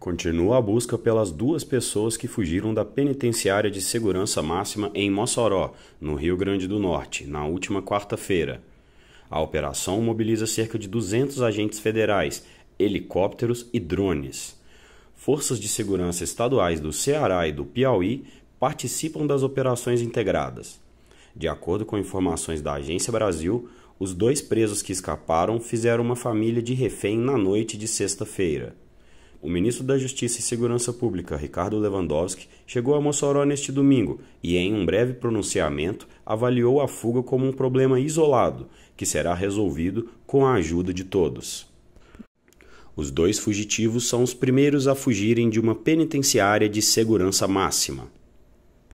Continua a busca pelas duas pessoas que fugiram da penitenciária de segurança máxima em Mossoró, no Rio Grande do Norte, na última quarta-feira. A operação mobiliza cerca de 200 agentes federais, helicópteros e drones. Forças de segurança estaduais do Ceará e do Piauí participam das operações integradas. De acordo com informações da Agência Brasil, os dois presos que escaparam fizeram uma família de refém na noite de sexta-feira. O ministro da Justiça e Segurança Pública, Ricardo Lewandowski, chegou a Mossoró neste domingo e, em um breve pronunciamento, avaliou a fuga como um problema isolado, que será resolvido com a ajuda de todos. Os dois fugitivos são os primeiros a fugirem de uma penitenciária de segurança máxima.